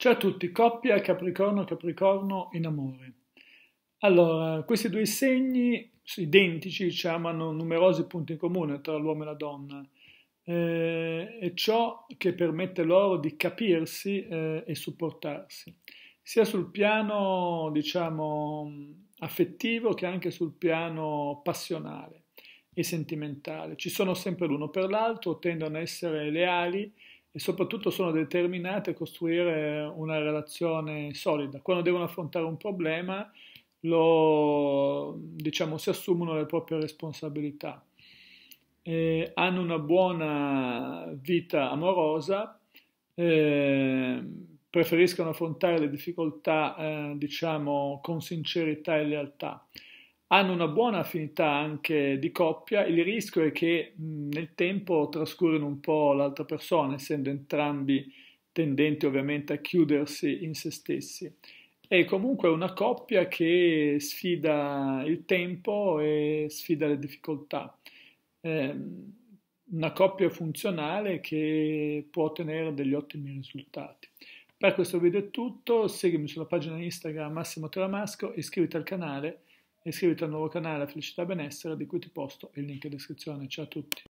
Ciao a tutti, coppia Capricorno Capricorno in amore. Allora, questi due segni identici, cioè, hanno numerosi punti in comune tra l'uomo e la donna. Eh, è ciò che permette loro di capirsi eh, e supportarsi, sia sul piano, diciamo, affettivo che anche sul piano passionale e sentimentale. Ci sono sempre l'uno per l'altro, tendono a essere leali e soprattutto sono determinate a costruire una relazione solida. Quando devono affrontare un problema, lo, diciamo, si assumono le proprie responsabilità. Eh, hanno una buona vita amorosa, eh, preferiscono affrontare le difficoltà, eh, diciamo, con sincerità e lealtà hanno una buona affinità anche di coppia, il rischio è che nel tempo trascurino un po' l'altra persona, essendo entrambi tendenti ovviamente a chiudersi in se stessi. È comunque una coppia che sfida il tempo e sfida le difficoltà. È ehm, una coppia funzionale che può ottenere degli ottimi risultati. Per questo video è tutto, seguimi sulla pagina Instagram Massimo Teramasco, iscriviti al canale Iscriviti al nuovo canale Felicità Benessere di cui ti posto il link in descrizione. Ciao a tutti!